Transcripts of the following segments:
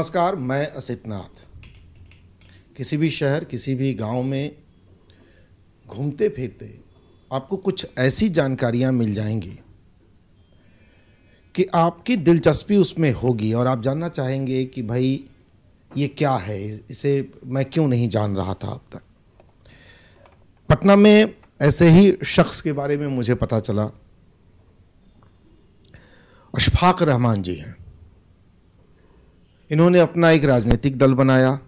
नमस्कार मैं असित नाथ किसी भी शहर किसी भी गांव में घूमते फिरते आपको कुछ ऐसी जानकारियां मिल जाएंगी कि आपकी दिलचस्पी उसमें होगी और आप जानना चाहेंगे कि भाई ये क्या है इसे मैं क्यों नहीं जान रहा था अब तक पटना में ऐसे ही शख्स के बारे में मुझे पता चला अशफाक रहमान जी हैं इन्होंने अपना एक राजनीतिक दल बनाया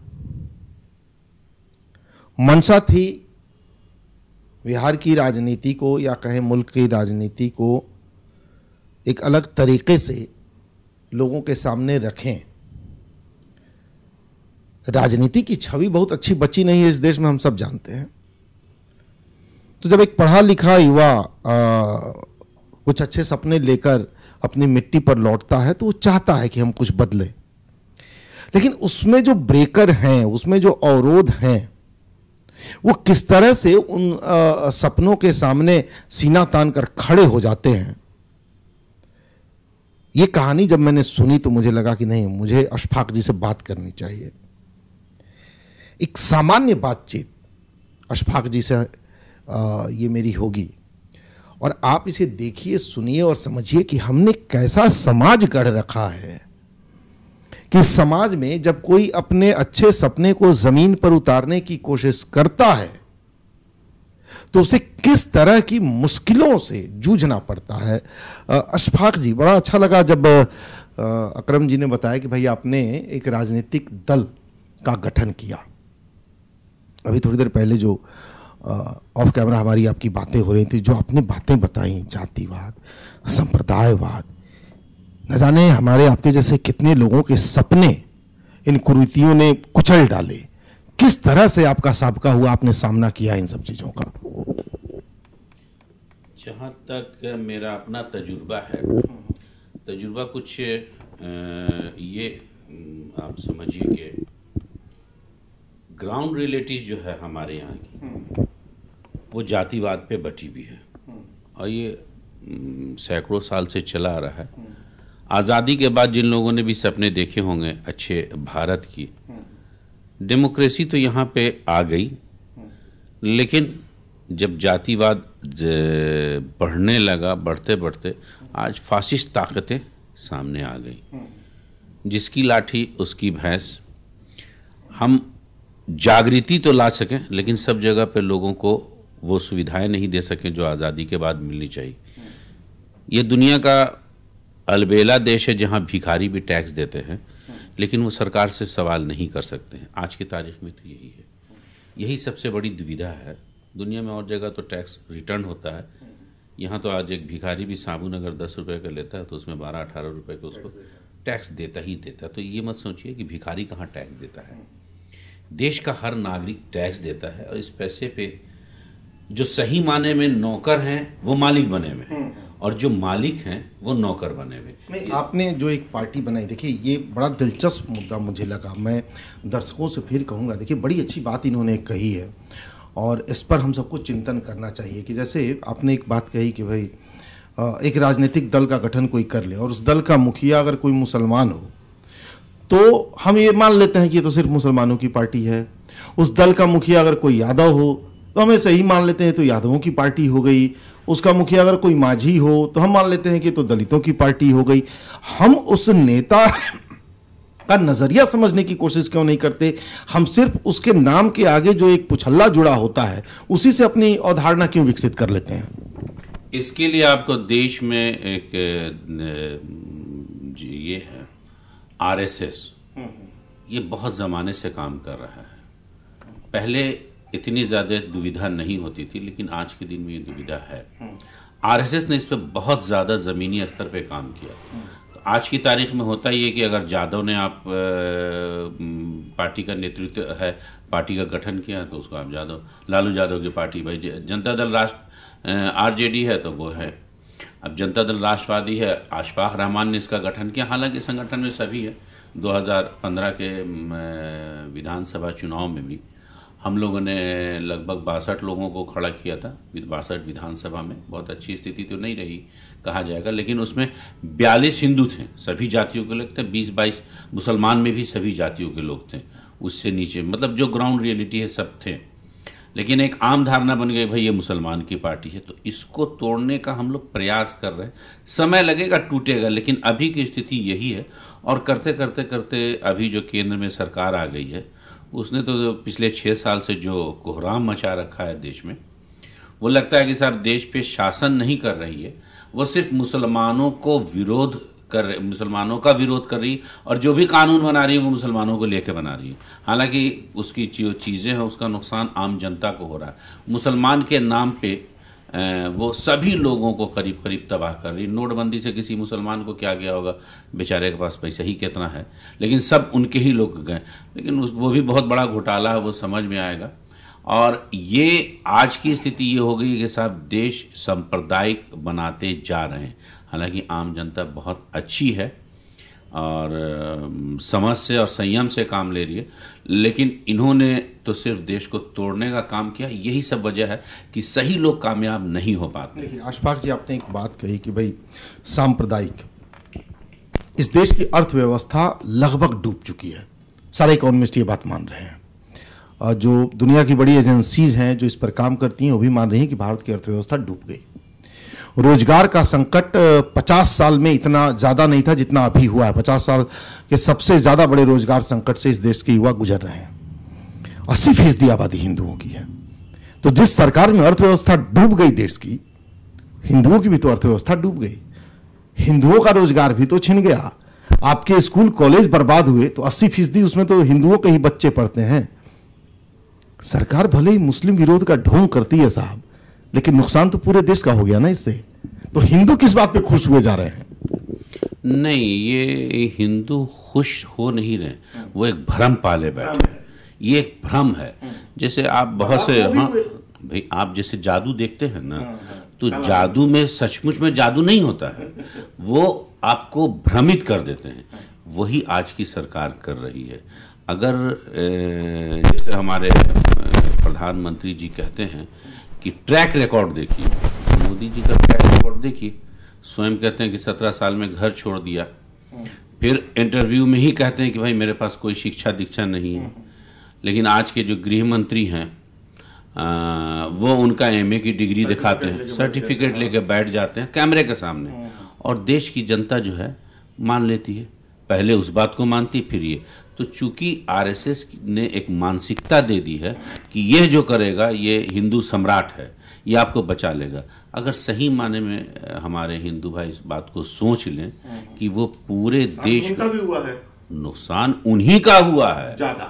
मनसा थी बिहार की राजनीति को या कहें मुल्क की राजनीति को एक अलग तरीके से लोगों के सामने रखें राजनीति की छवि बहुत अच्छी बची नहीं है इस देश में हम सब जानते हैं तो जब एक पढ़ा लिखा युवा कुछ अच्छे सपने लेकर अपनी मिट्टी पर लौटता है तो वो चाहता है कि हम कुछ बदलें लेकिन उसमें जो ब्रेकर हैं उसमें जो अवरोध हैं वो किस तरह से उन आ, सपनों के सामने सीना तान कर खड़े हो जाते हैं ये कहानी जब मैंने सुनी तो मुझे लगा कि नहीं मुझे अशफाक जी से बात करनी चाहिए एक सामान्य बातचीत अशफाक जी से आ, ये मेरी होगी और आप इसे देखिए सुनिए और समझिए कि हमने कैसा समाज गढ़ रखा है कि समाज में जब कोई अपने अच्छे सपने को जमीन पर उतारने की कोशिश करता है तो उसे किस तरह की मुश्किलों से जूझना पड़ता है अशफाक जी बड़ा अच्छा लगा जब अकरम जी ने बताया कि भाई आपने एक राजनीतिक दल का गठन किया अभी थोड़ी देर पहले जो ऑफ कैमरा हमारी आपकी बातें हो रही थी जो आपने बातें बताई जातिवाद संप्रदायवाद न जाने हमारे आपके जैसे कितने लोगों के सपने इन कुरीतियों ने कुचल डाले किस तरह से आपका सबका हुआ आपने सामना किया इन सब चीज़ों का जहाँ तक मेरा अपना तजुर्बा है तजुर्बा कुछ ये आप समझिए कि ग्राउंड रियलिटी जो है हमारे यहाँ की वो जातिवाद पे बटी हुई है और ये सैकड़ों साल से चला आ रहा है आज़ादी के बाद जिन लोगों ने भी सपने देखे होंगे अच्छे भारत की डेमोक्रेसी तो यहाँ पे आ गई लेकिन जब जातिवाद बढ़ने लगा बढ़ते बढ़ते आज फासिस्ट ताकतें सामने आ गई जिसकी लाठी उसकी भैंस हम जागृति तो ला सकें लेकिन सब जगह पे लोगों को वो सुविधाएं नहीं दे सकें जो आज़ादी के बाद मिलनी चाहिए ये दुनिया का अलबेला देश है जहाँ भिखारी भी टैक्स देते हैं लेकिन वो सरकार से सवाल नहीं कर सकते हैं आज की तारीख में तो यही है यही सबसे बड़ी दुविधा है दुनिया में और जगह तो टैक्स रिटर्न होता है यहाँ तो आज एक भिखारी भी साबुन अगर दस रुपये का लेता है तो उसमें बारह अठारह रुपये का उसको टैक्स देता ही देता है तो ये मत सोचिए कि भिखारी कहाँ टैक्स देता है देश का हर नागरिक टैक्स देता है और इस पैसे पे जो सही माने में नौकर हैं वो मालिक बने हुए हैं और जो मालिक हैं वो नौकर बने हुए आपने जो एक पार्टी बनाई देखिए ये बड़ा दिलचस्प मुद्दा मुझे लगा मैं दर्शकों से फिर कहूँगा देखिए बड़ी अच्छी बात इन्होंने कही है और इस पर हम सबको चिंतन करना चाहिए कि जैसे आपने एक बात कही कि भाई एक राजनीतिक दल का गठन कोई कर ले और उस दल का मुखिया अगर कोई मुसलमान हो तो हम ये मान लेते हैं कि ये तो सिर्फ मुसलमानों की पार्टी है उस दल का मुखिया अगर कोई यादव हो तो हम ऐसे ही मान लेते हैं तो यादवों की पार्टी हो गई उसका मुखिया अगर कोई माझी हो तो हम मान लेते हैं कि तो दलितों की पार्टी हो गई हम उस नेता का नज़रिया समझने की कोशिश क्यों नहीं करते हम सिर्फ उसके नाम के आगे जो एक पुछल्ला जुड़ा होता है उसी से अपनी अवधारणा क्यों विकसित कर लेते हैं इसके लिए आपको देश में एक ये है आरएसएस हम्म। ये बहुत ज़माने से काम कर रहा है पहले इतनी ज़्यादा दुविधा नहीं होती थी लेकिन आज के दिन में ये दुविधा है हम्म। आरएसएस ने इस पर बहुत ज़्यादा ज़मीनी स्तर पर काम किया हम्म। तो आज की तारीख में होता ही है कि अगर जादव ने आप पार्टी का नेतृत्व है पार्टी का गठन किया तो उसको आप जादव लालू जादव की पार्टी भाई जनता दल राष्ट्र आर है तो वो है अब जनता दल राष्ट्रवादी है आशफाक रहमान ने इसका गठन किया हालांकि संगठन में सभी है 2015 के विधानसभा चुनाव में भी हम लोगों ने लगभग बासठ लोगों को खड़ा किया था बासठ विधानसभा में बहुत अच्छी स्थिति तो नहीं रही कहा जाएगा लेकिन उसमें बयालीस हिंदू थे सभी जातियों के लोग थे बीस बाईस मुसलमान में भी सभी जातियों के लोग थे उससे नीचे मतलब जो ग्राउंड रियलिटी है सब थे लेकिन एक आम धारणा बन गई भाई ये मुसलमान की पार्टी है तो इसको तोड़ने का हम लोग प्रयास कर रहे हैं समय लगेगा टूटेगा लेकिन अभी की स्थिति यही है और करते करते करते अभी जो केंद्र में सरकार आ गई है उसने तो पिछले छः साल से जो कोहराम मचा रखा है देश में वो लगता है कि साहब देश पे शासन नहीं कर रही है वो सिर्फ मुसलमानों को विरोध कर मुसलमानों का विरोध कर रही है और जो भी कानून बना रही है वो मुसलमानों को लेके बना रही है हालांकि उसकी जो चीज़ें हैं उसका नुकसान आम जनता को हो रहा है मुसलमान के नाम पे वो सभी लोगों को करीब करीब तबाह कर रही नोटबंदी से किसी मुसलमान को क्या गया होगा बेचारे के पास पैसा ही कितना है लेकिन सब उनके ही लोग गए लेकिन उस वो भी बहुत बड़ा घोटाला है वो समझ में आएगा और ये आज की स्थिति ये हो गई कि साहब देश सांप्रदायिक बनाते जा रहे हैं हालांकि आम जनता बहुत अच्छी है और समझ से और संयम से काम ले रही है लेकिन इन्होंने तो सिर्फ देश को तोड़ने का काम किया यही सब वजह है कि सही लोग कामयाब नहीं हो पाते देखिए आशफाक जी आपने एक बात कही कि भाई सांप्रदायिक इस देश की अर्थव्यवस्था लगभग डूब चुकी है सारे इकोनॉमिस्ट ये बात मान रहे हैं और जो दुनिया की बड़ी एजेंसीज हैं जो इस पर काम करती हैं वो भी मान रही हैं कि भारत की अर्थव्यवस्था डूब गई रोजगार का संकट 50 साल में इतना ज़्यादा नहीं था जितना अभी हुआ है 50 साल के सबसे ज़्यादा बड़े रोजगार संकट से इस देश के युवा गुजर रहे हैं अस्सी फीसदी आबादी हिंदुओं की है तो जिस सरकार में अर्थव्यवस्था डूब गई देश की हिंदुओं की भी तो अर्थव्यवस्था डूब गई हिंदुओं का रोजगार भी तो छिन गया आपके स्कूल कॉलेज बर्बाद हुए तो अस्सी फीसदी उसमें तो हिंदुओं के ही बच्चे पढ़ते हैं सरकार भले ही मुस्लिम विरोध का ढोंग करती है साहब लेकिन नुकसान तो पूरे देश का हो गया ना इससे तो हिंदू किस बात पे खुश हुए जा रहे हैं नहीं ये हिंदू खुश हो नहीं रहे वो एक भ्रम पाले बैठे हैं ये एक भ्रम है हम्म। जैसे आप बहुत से हाँ भाई आप जैसे जादू देखते हैं ना हाँ, हाँ। तो जादू में सचमुच में जादू नहीं होता है वो आपको भ्रमित कर देते हैं वही आज की सरकार कर रही है अगर जैसे हमारे प्रधानमंत्री जी कहते हैं कि ट्रैक रिकॉर्ड देखिए मोदी जी का ट्रैक रिकॉर्ड देखिए स्वयं कहते हैं कि सत्रह साल में घर छोड़ दिया हाँ। फिर इंटरव्यू में ही कहते हैं कि भाई मेरे पास कोई शिक्षा दीक्षा नहीं है लेकिन आज के जो गृह मंत्री हैं वो उनका एम की डिग्री दिखाते हैं सर्टिफिकेट लेके हाँ। बैठ जाते हैं कैमरे के सामने हाँ, हाँ। और देश की जनता जो है मान लेती है पहले उस बात को मानती फिर ये तो चूंकि आरएसएस ने एक मानसिकता दे दी है कि ये जो करेगा ये हिंदू सम्राट है ये आपको बचा लेगा अगर सही माने में हमारे हिंदू भाई इस बात को सोच लें कि वो पूरे देश का भी हुआ है नुकसान उन्हीं का हुआ है ज़्यादा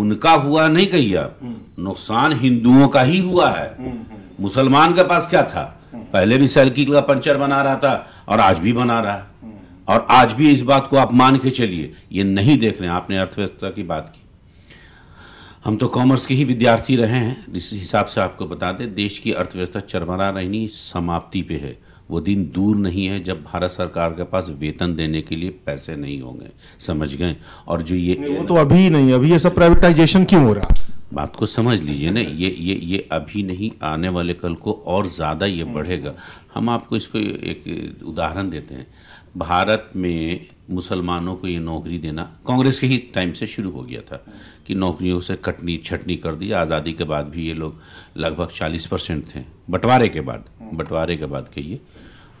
उनका हुआ नहीं कहिया नुकसान हिंदुओं का ही हुआ है मुसलमान के पास क्या था पहले भी सैलकी का पंचर बना रहा था और आज भी बना रहा है और आज भी इस बात को आप मान के चलिए ये नहीं देख रहे आपने अर्थव्यवस्था की बात की हम तो कॉमर्स के ही विद्यार्थी रहे हैं इस हिसाब से आपको बता दें देश की अर्थव्यवस्था चरमरा रहनी समाप्ति पे है वो दिन दूर नहीं है जब भारत सरकार के पास वेतन देने के लिए पैसे नहीं होंगे समझ गए और जो ये वो तो अभी नहीं अभी ये सब प्राइवेटाइजेशन क्यों हो रहा बात को समझ लीजिए ना ये ये ये अभी नहीं आने वाले कल को और ज़्यादा ये हम्म। बढ़ेगा हम आपको इसको एक उदाहरण देते हैं भारत में मुसलमानों को ये नौकरी देना कांग्रेस के ही टाइम से शुरू हो गया था कि नौकरियों से कटनी छटनी कर दी आज़ादी के बाद भी ये लोग लगभग 40 परसेंट थे बंटवारे के बाद बंटवारे के बाद कहिए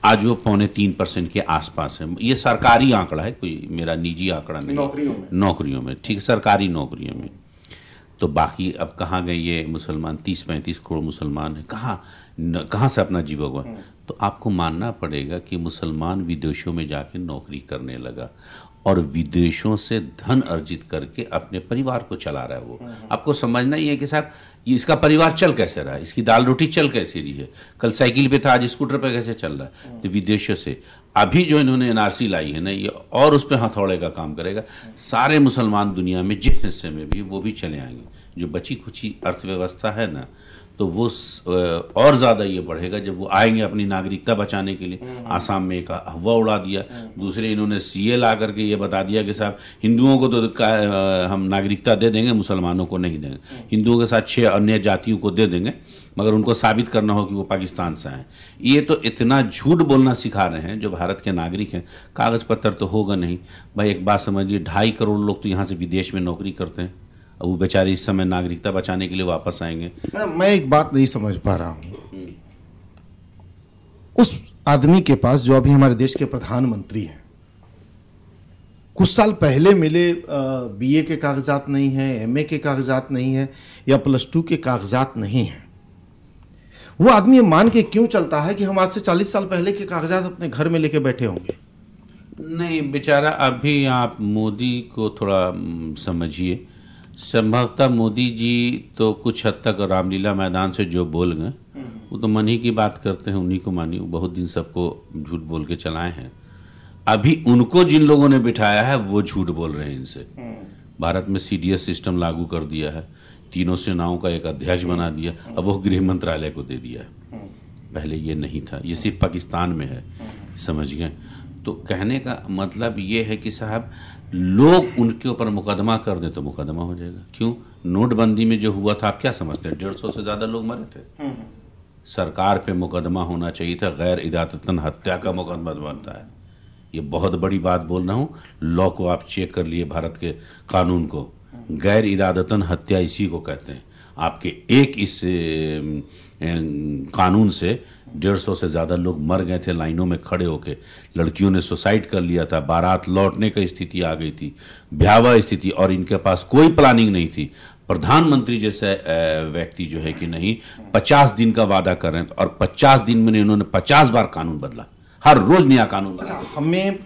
आज वो पौने तीन परसेंट के आसपास है ये सरकारी आंकड़ा है कोई मेरा निजी आंकड़ा नहीं नौकरियों में नौकरियों में ठीक सरकारी नौकरियों में तो बाकी अब कहाँ गए ये मुसलमान तीस पैंतीस करोड़ मुसलमान है कहाँ कहाँ से अपना जीव हुआ तो आपको मानना पड़ेगा कि मुसलमान विदेशों में जाके नौकरी करने लगा और विदेशों से धन अर्जित करके अपने परिवार को चला रहा है वो आपको समझना ही है कि साहब इसका परिवार चल कैसे रहा है इसकी दाल रोटी चल कैसे रही है कल साइकिल पे था आज स्कूटर पे कैसे चल रहा है तो विदेशों से अभी जो इन्होंने एनआरसी लाई है ना ये और उस पर हथौड़े का काम करेगा सारे मुसलमान दुनिया में जिस हिस्से में भी वो भी चले आएंगे जो बची खुची अर्थव्यवस्था है ना तो वो और ज़्यादा ये बढ़ेगा जब वो आएंगे अपनी नागरिकता बचाने के लिए हम्म। आसाम में एक हवा उड़ा दिया हम्म। दूसरे इन्होंने सी ए ला करके ये बता दिया कि साहब हिंदुओं को तो हम नागरिकता दे देंगे मुसलमानों को नहीं देंगे हम्म। हिंदुओं के साथ छः अन्य जातियों को दे देंगे मगर उनको साबित करना हो कि वो पाकिस्तान से हैं ये तो इतना झूठ बोलना सिखा रहे हैं जो भारत के नागरिक हैं कागज़ पत्र तो होगा नहीं भाई एक बात समझिए ढाई करोड़ लोग तो यहाँ से विदेश में नौकरी करते हैं अब वो बेचारे इस समय नागरिकता बचाने के लिए वापस आएंगे मैं एक बात नहीं समझ पा रहा हूँ उस आदमी के पास जो अभी हमारे देश के प्रधानमंत्री हैं कुछ साल पहले मिले बीए के कागजात नहीं हैं एमए के कागजात नहीं हैं या प्लस टू के कागजात नहीं हैं वो आदमी मान के क्यों चलता है कि हम आज से चालीस साल पहले के कागजात अपने घर में लेके बैठे होंगे नहीं बेचारा अभी आप मोदी को थोड़ा समझिए संभवतः मोदी जी तो कुछ हद तक रामलीला मैदान से जो बोल गए हम्म। वो तो मन ही की बात करते हैं उन्हीं को मानी बहुत दिन सबको झूठ बोल के चलाए हैं अभी उनको जिन लोगों ने बिठाया है वो झूठ बोल रहे हैं इनसे हम्म। भारत में सी सिस्टम लागू कर दिया है तीनों सेनाओं का एक अध्यक्ष हम्म। बना दिया अब वो गृह मंत्रालय को दे दिया है पहले ये नहीं था ये सिर्फ पाकिस्तान में है समझ गए तो कहने का मतलब ये है कि साहब लोग उनके ऊपर मुकदमा कर दें तो मुकदमा हो जाएगा क्यों नोटबंदी में जो हुआ था आप क्या समझते हैं डेढ़ सौ से ज़्यादा लोग मरे थे हम्म। सरकार पे मुकदमा होना चाहिए था गैर इरादतन हत्या का मुकदमा बनता है ये बहुत बड़ी बात बोल रहा हूँ लॉ को आप चेक कर लिए भारत के कानून को हम्म। गैर इरादतन हत्या इसी को कहते हैं आपके एक इस कानून से डेढ़ सौ से ज़्यादा लोग मर गए थे लाइनों में खड़े होके लड़कियों ने सुसाइड कर लिया था बारात लौटने की स्थिति आ गई थी भयावह स्थिति और इनके पास कोई प्लानिंग नहीं थी प्रधानमंत्री जैसे व्यक्ति जो है कि नहीं पचास दिन का वादा कर रहे हैं और पचास दिन में इन्होंने पचास बार कानून बदला हर रोज नया कानून बदला अच्छा, हमें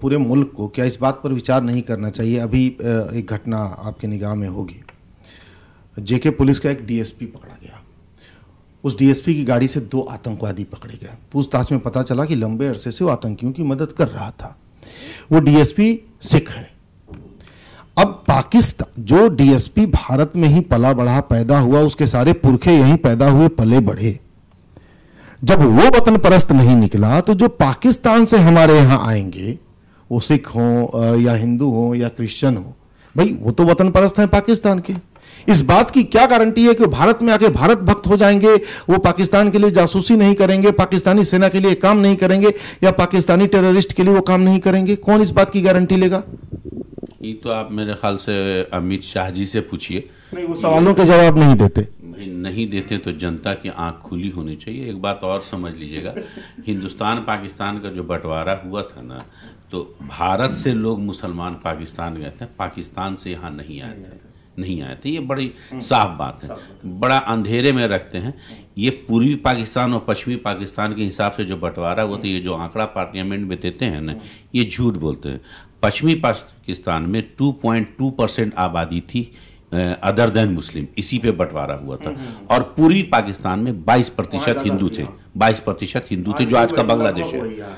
पूरे मुल्क को क्या इस बात पर विचार नहीं करना चाहिए अभी एक घटना आपके निगाह में होगी जेके पुलिस का एक डीएसपी पकड़ा गया उस डीएसपी की गाड़ी से दो आतंकवादी पकड़े गए पूछताछ में पता चला कि लंबे अरसे से वो आतंकियों की मदद कर रहा था वो डीएसपी सिख है अब पाकिस्तान जो डीएसपी भारत में ही पला बढ़ा पैदा हुआ उसके सारे पुरखे यहीं पैदा हुए पले बढ़े जब वो वतन परस्त नहीं निकला तो जो पाकिस्तान से हमारे यहां आएंगे वो सिख हों या हिंदू हों या क्रिश्चियन हो भाई वो तो वतन परस्त हैं पाकिस्तान के इस बात की क्या गारंटी है कि भारत में आके भारत भक्त हो जाएंगे वो पाकिस्तान के लिए जासूसी नहीं करेंगे पाकिस्तानी सेना के लिए काम नहीं करेंगे या पाकिस्तानी टेररिस्ट के लिए वो काम नहीं करेंगे कौन इस बात की गारंटी लेगा ये तो आप मेरे ख्याल से अमित शाह जी से पूछिए नहीं वो सवालों के जवाब नहीं देते नहीं देते तो जनता की आंख खुली होनी चाहिए एक बात और समझ लीजिएगा हिंदुस्तान पाकिस्तान का जो बंटवारा हुआ था ना तो भारत से लोग मुसलमान पाकिस्तान गए थे पाकिस्तान से यहाँ नहीं आए थे नहीं आए थे ये बड़ी साफ बात है बड़ा अंधेरे में रखते हैं ये पूर्वी पाकिस्तान और पश्चिमी पाकिस्तान के हिसाब से जो बंटवारा होता है तो ये जो आंकड़ा पार्लियामेंट में देते हैं ना ये झूठ बोलते हैं पश्चिमी पाकिस्तान में 2.2 परसेंट आबादी थी अदर देन मुस्लिम इसी पे बंटवारा हुआ था और पूरी पाकिस्तान में 22 प्रतिशत हिंदू थे 22 प्रतिशत हिंदू थे जो आज का बांग्लादेश है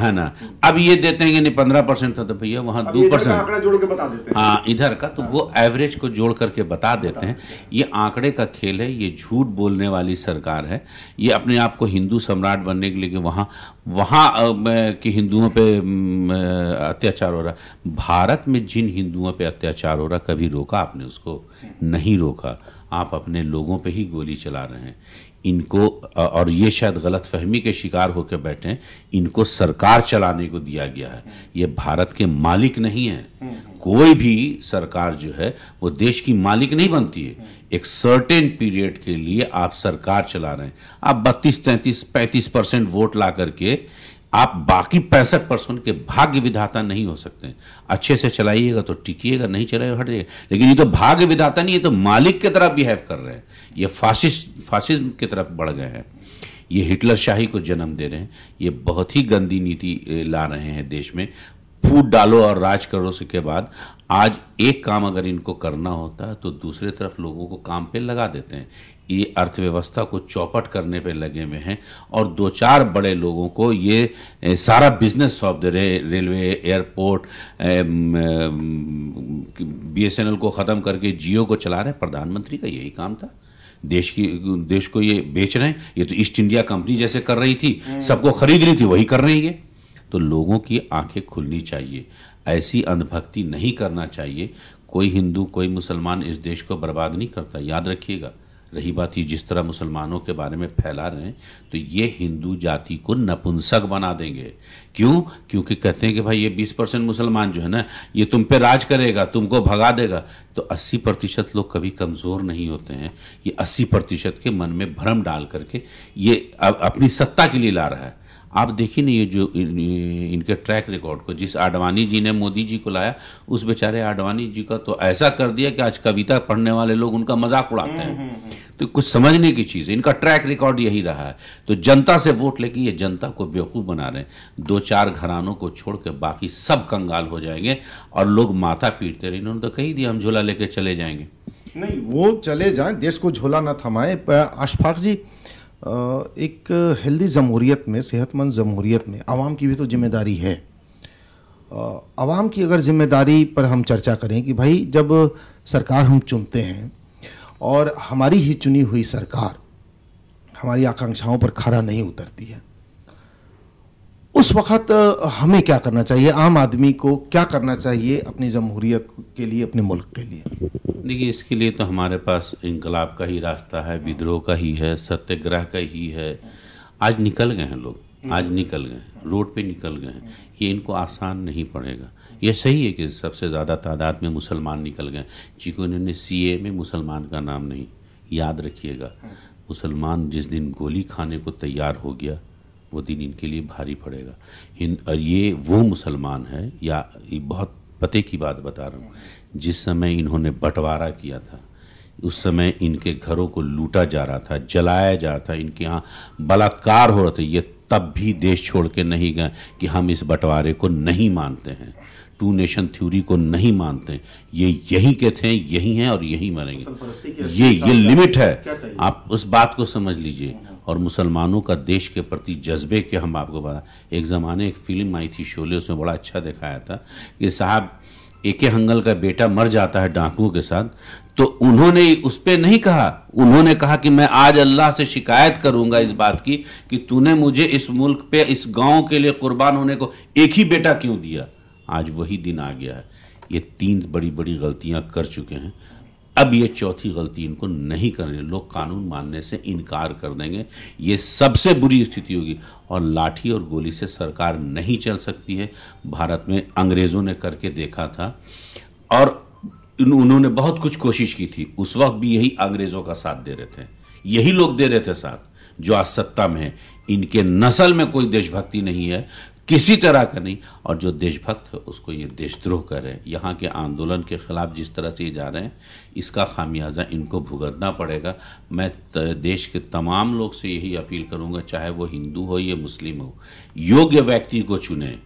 है ना अब ये देते हैं नहीं पंद्रह परसेंट था तो भैया वहाँ दो परसेंट हाँ इधर का तो वो एवरेज हाँ। को जोड़ करके बता देते हैं ये आंकड़े का खेल है ये झूठ बोलने वाली सरकार है ये अपने आप को हिंदू सम्राट बनने के लिए वहाँ वहाँ के हिंदुओं पे अत्याचार हो रहा भारत में जिन हिंदुओं पे अत्याचार हो रहा कभी रोका आपने उसको उसको नहीं रोका आप अपने लोगों पे ही गोली चला रहे हैं इनको और ये शायद गलत फहमी के शिकार होकर बैठे हैं इनको सरकार चलाने को दिया गया है ये भारत के मालिक नहीं है कोई भी सरकार जो है वो देश की मालिक नहीं बनती है एक सर्टेन पीरियड के लिए आप सरकार चला रहे हैं आप बत्तीस तैंतीस पैंतीस परसेंट वोट ला करके आप बाकी पैंसठ परसेंट के भाग्य विधाता नहीं हो सकते अच्छे से चलाइएगा तो टिकिएगा नहीं चलाइएगा हट जाएगा लेकिन ये तो भाग्य विधाता नहीं ये तो मालिक की तरफ बिहेव कर रहे हैं ये फासिस्ट फासिज्म की तरफ बढ़ गए हैं ये हिटलर शाही को जन्म दे रहे हैं ये बहुत ही गंदी नीति ला रहे हैं देश में फूट डालो और राज करो के बाद आज एक काम अगर इनको करना होता तो दूसरे तरफ लोगों को काम पे लगा देते हैं ये अर्थव्यवस्था को चौपट करने पे लगे हुए हैं और दो चार बड़े लोगों को ये सारा बिजनेस सौंप दे रहे रेलवे एयरपोर्ट बीएसएनएल को ख़त्म करके जियो को चला रहे प्रधानमंत्री का यही काम था देश की देश को ये बेच रहे हैं ये तो ईस्ट इंडिया कंपनी जैसे कर रही थी हम्म। सबको खरीद रही थी वही कर रही है तो लोगों की आंखें खुलनी चाहिए ऐसी अंधभक्ति नहीं करना चाहिए कोई हिंदू कोई मुसलमान इस देश को बर्बाद नहीं करता याद रखिएगा रही बात ये जिस तरह मुसलमानों के बारे में फैला रहे हैं तो ये हिंदू जाति को नपुंसक बना देंगे क्यों क्योंकि कहते हैं कि भाई ये 20 परसेंट मुसलमान जो है ना ये तुम पे राज करेगा तुमको भगा देगा तो 80 प्रतिशत लोग कभी कमज़ोर नहीं होते हैं ये 80 प्रतिशत के मन में भ्रम डाल करके ये अपनी सत्ता के लिए ला रहा है आप देखिए ना ये जो इन, इनके ट्रैक रिकॉर्ड को जिस आडवाणी जी ने मोदी जी को लाया उस बेचारे आडवाणी जी का तो ऐसा कर दिया कि आज कविता पढ़ने वाले लोग उनका मजाक उड़ाते हैं हम्म, हम्म, हम्म। तो कुछ समझने की चीज़ है इनका ट्रैक रिकॉर्ड यही रहा है तो जनता से वोट लेके ये जनता को बेवकूफ़ बना रहे हैं दो चार घरानों को छोड़ के बाकी सब कंगाल हो जाएंगे और लोग माथा पीटते रहे इन्होंने तो कही दिया हम झोला लेके चले जाएंगे नहीं वो चले जाएं देश को झोला ना थमाए अशफाक जी एक हेल्दी जमहूरीत में सेहतमंद जमहूरीत में आवाम की भी तो जिम्मेदारी है आवाम की अगर ज़िम्मेदारी पर हम चर्चा करें कि भाई जब सरकार हम चुनते हैं और हमारी ही चुनी हुई सरकार हमारी आकांक्षाओं पर खरा नहीं उतरती है उस वक्त हमें क्या करना चाहिए आम आदमी को क्या करना चाहिए अपनी जमहूरीत के लिए अपने मुल्क के लिए देखिए इसके लिए तो हमारे पास इनकलाब का ही रास्ता है विद्रोह का ही है सत्याग्रह का ही है आज निकल गए हैं लोग आज निकल गए हैं रोड पे निकल गए हैं ये इनको आसान नहीं पड़ेगा ये सही है कि सबसे ज़्यादा तादाद में मुसलमान निकल गए जिनको इन्होंने सी में मुसलमान का नाम नहीं याद रखिएगा मुसलमान जिस दिन गोली खाने को तैयार हो गया वो दिन इनके लिए भारी पड़ेगा और ये वो मुसलमान है या बहुत पते की बात बता रहा हूँ जिस समय इन्होंने बंटवारा किया था उस समय इनके घरों को लूटा जा रहा था जलाया जा रहा था इनके यहाँ बलात्कार हो रहे थे ये तब भी देश छोड़ के नहीं गए कि हम इस बंटवारे को नहीं मानते हैं टू नेशन थ्योरी को नहीं मानते ये यही के थे यही हैं और यही मरेंगे ये ये लिमिट है आप उस बात को समझ लीजिए और मुसलमानों का देश के प्रति जज्बे के हम आपको बता एक ज़माने एक फिल्म आई थी शोले उसमें बड़ा अच्छा दिखाया था कि साहब ए के हंगल का बेटा मर जाता है डाकुओं के साथ तो उन्होंने उस पर नहीं कहा उन्होंने कहा कि मैं आज अल्लाह से शिकायत करूंगा इस बात की कि तूने मुझे इस मुल्क पे इस गांव के लिए कुर्बान होने को एक ही बेटा क्यों दिया आज वही दिन आ गया है ये तीन बड़ी बड़ी गलतियां कर चुके हैं अब ये चौथी गलती इनको नहीं करने लोग कानून मानने से इनकार कर देंगे ये सबसे बुरी स्थिति होगी और लाठी और गोली से सरकार नहीं चल सकती है भारत में अंग्रेज़ों ने करके देखा था और उन्होंने बहुत कुछ कोशिश की थी उस वक्त भी यही अंग्रेज़ों का साथ दे रहे थे यही लोग दे रहे थे साथ जो आज सत्ता में है इनके नस्ल में कोई देशभक्ति नहीं है किसी तरह का नहीं और जो देशभक्त है उसको ये देशद्रोह कर रहे हैं यहाँ के आंदोलन के ख़िलाफ़ जिस तरह से ये जा रहे हैं इसका खामियाजा इनको भुगतना पड़ेगा मैं देश के तमाम लोग से यही अपील करूँगा चाहे वो हिंदू हो या मुस्लिम हो योग्य व्यक्ति को चुने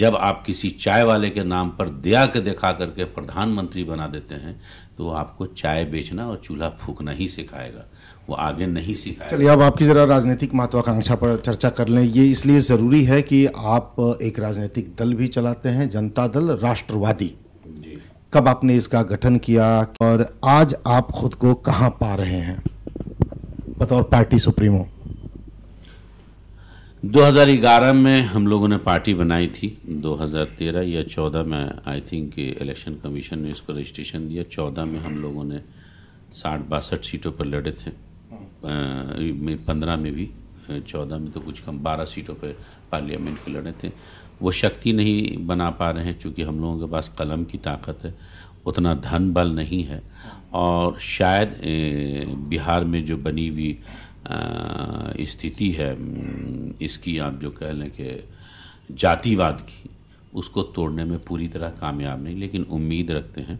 जब आप किसी चाय वाले के नाम पर दया के दिखा करके प्रधानमंत्री बना देते हैं तो आपको चाय बेचना और चूल्हा फूकना ही सिखाएगा वो आगे नहीं सिखाया चलिए अब आपकी ज़रा राजनीतिक महत्वाकांक्षा पर चर्चा कर लें ये इसलिए ज़रूरी है कि आप एक राजनीतिक दल भी चलाते हैं जनता दल राष्ट्रवादी कब आपने इसका गठन किया और आज आप खुद को कहाँ पा रहे हैं बतौर पार्टी सुप्रीमो 2011 में हम लोगों ने पार्टी बनाई थी 2013 या 14 में आई थिंक इलेक्शन कमीशन ने इसको रजिस्ट्रेशन दिया 14 में हम लोगों ने साठ बासठ सीटों पर लड़े थे में पंद्रह में भी चौदह में तो कुछ कम बारह सीटों पर पार्लियामेंट के लड़े थे वो शक्ति नहीं बना पा रहे हैं चूँकि हम लोगों के पास कलम की ताकत है उतना धन बल नहीं है और शायद बिहार में जो बनी हुई स्थिति है इसकी आप जो कह लें कि जातिवाद की उसको तोड़ने में पूरी तरह कामयाब नहीं लेकिन उम्मीद रखते हैं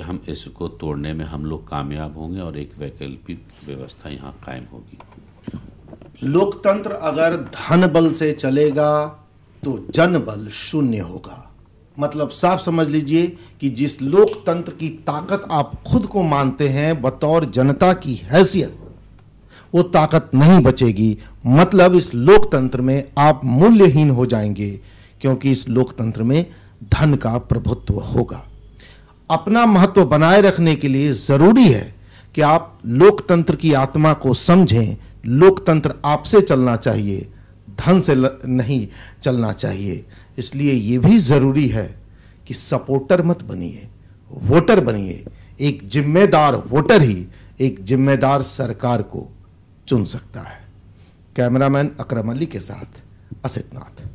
कि हम इसको तोड़ने में हम लोग कामयाब होंगे और एक वैकल्पिक व्यवस्था यहाँ कायम होगी लोकतंत्र अगर धन बल से चलेगा तो जन बल शून्य होगा मतलब साफ समझ लीजिए कि जिस लोकतंत्र की ताकत आप खुद को मानते हैं बतौर जनता की हैसियत वो ताकत नहीं बचेगी मतलब इस लोकतंत्र में आप मूल्यहीन हो जाएंगे क्योंकि इस लोकतंत्र में धन का प्रभुत्व होगा अपना महत्व बनाए रखने के लिए ज़रूरी है कि आप लोकतंत्र की आत्मा को समझें लोकतंत्र आपसे चलना चाहिए धन से ल, नहीं चलना चाहिए इसलिए ये भी ज़रूरी है कि सपोर्टर मत बनिए वोटर बनिए एक जिम्मेदार वोटर ही एक जिम्मेदार सरकार को चुन सकता है कैमरामैन अक्रम अली के साथ असित नाथ